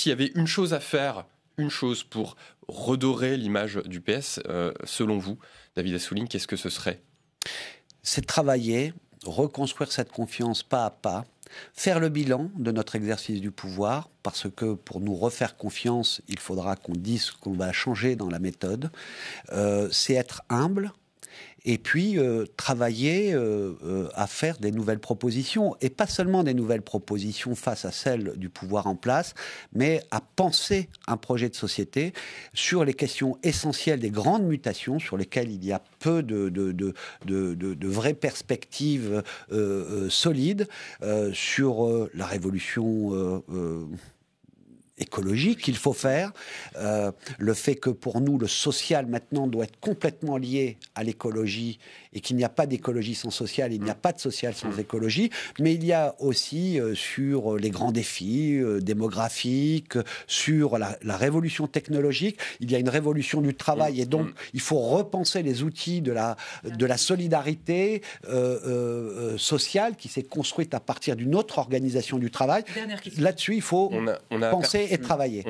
s'il y avait une chose à faire, une chose pour redorer l'image du PS, euh, selon vous, David Assouline, qu'est-ce que ce serait C'est travailler, reconstruire cette confiance pas à pas, faire le bilan de notre exercice du pouvoir, parce que pour nous refaire confiance, il faudra qu'on dise qu'on va changer dans la méthode. Euh, c'est être humble, et puis euh, travailler euh, euh, à faire des nouvelles propositions, et pas seulement des nouvelles propositions face à celles du pouvoir en place, mais à penser un projet de société sur les questions essentielles des grandes mutations sur lesquelles il y a peu de vraies perspectives solides sur la révolution écologique qu'il faut faire, euh, le fait que pour nous, le social maintenant doit être complètement lié à l'écologie et qu'il n'y a pas d'écologie sans social, il n'y a mm. pas de social sans mm. écologie, mais il y a aussi euh, sur les grands défis euh, démographiques, sur la, révolution technologique, il y a une révolution du travail mm. et donc il faut repenser les outils de la, de la solidarité sociale qui s'est construite à partir d'une autre organisation du travail. Là-dessus, il faut on a, on penser travailler. Mm.